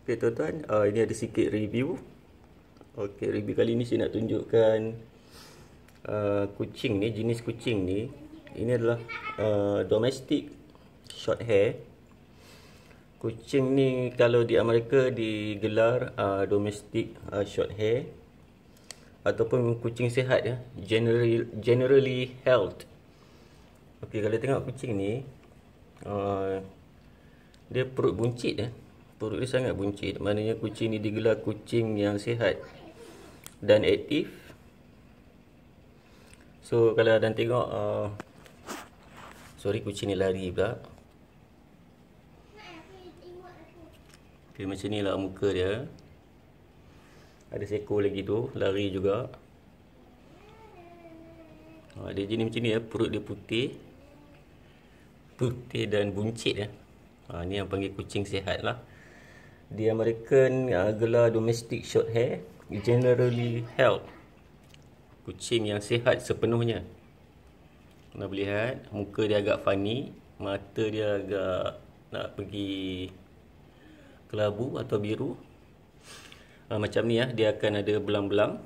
Okay tuan-tuan, uh, ini ada sikit review Okay, review kali ni saya nak tunjukkan uh, Kucing ni, jenis kucing ni Ini adalah uh, domestic short hair Kucing ni kalau di Amerika digelar uh, domestic uh, short hair Ataupun kucing sihat ya, generally, generally health Okay, kalau tengok kucing ni uh, Dia perut buncit ya eh. Perut dia sangat buncit Maknanya kucing ni digelar kucing yang sihat Dan aktif So kalau ada tengok uh, Sorry kucing ni lari pula Okay macam ni lah muka dia Ada sekor lagi tu Lari juga uh, Dia jenis macam ni ya Perut dia putih Putih dan buncit ya. Ha, ni yang panggil kucing sihat lah the American uh, gelar domestic short hair generally held kucing yang sihat sepenuhnya. Anda boleh lihat muka dia agak funny, mata dia agak nak pergi kelabu atau biru. Uh, macam ni ya, dia akan ada belang-belang.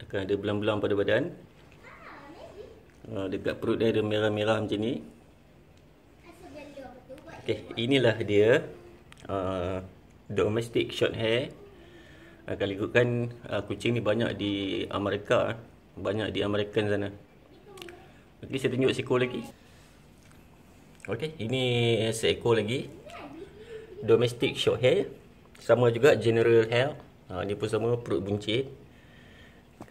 Akan ada belang-belang pada badan. Uh, dekat perut dia ada merah-merah macam ni. Okay, inilah dia Uh, domestic short hair uh, kalau ikutkan uh, kucing ni banyak di Amerika banyak di Amerikan sana ok saya tunjuk seekor lagi ok ini seekor lagi domestic short hair sama juga general hair uh, ni pun sama perut buncit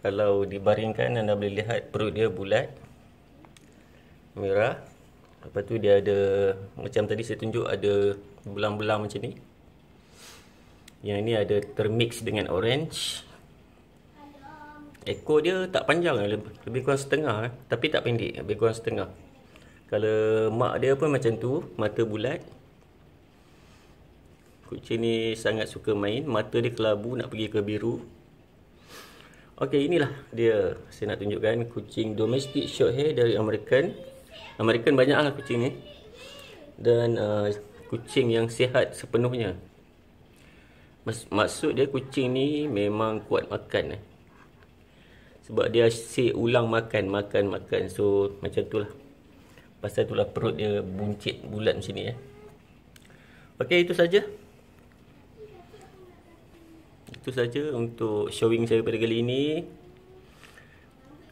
kalau dibaringkan anda boleh lihat perut dia bulat merah Lepas tu dia ada macam tadi saya tunjuk ada belang-belang macam ni. Yang ni ada termix dengan orange. Eko dia tak panjang lah. Lebih kurang setengah lah. Tapi tak pendek. Lebih kurang setengah. Kalau mak dia pun macam tu. Mata bulat. Kucing ni sangat suka main. Mata dia kelabu nak pergi ke biru. Okay inilah dia. Saya nak tunjukkan kucing domestic short hair dari American. American banyak lah kucing ni Dan uh, kucing yang sihat sepenuhnya Mas Maksud dia kucing ni memang kuat makan eh. Sebab dia asyik ulang makan, makan, makan So macam tu lah Pasal tu lah perut dia buncit bulat macam ni eh. Okay itu saja. Itu saja untuk showing saya pada kali ini.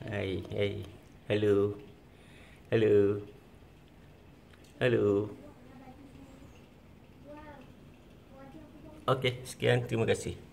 Hai, hai. Hello. Hello. Hello. Okey, sekian terima kasih.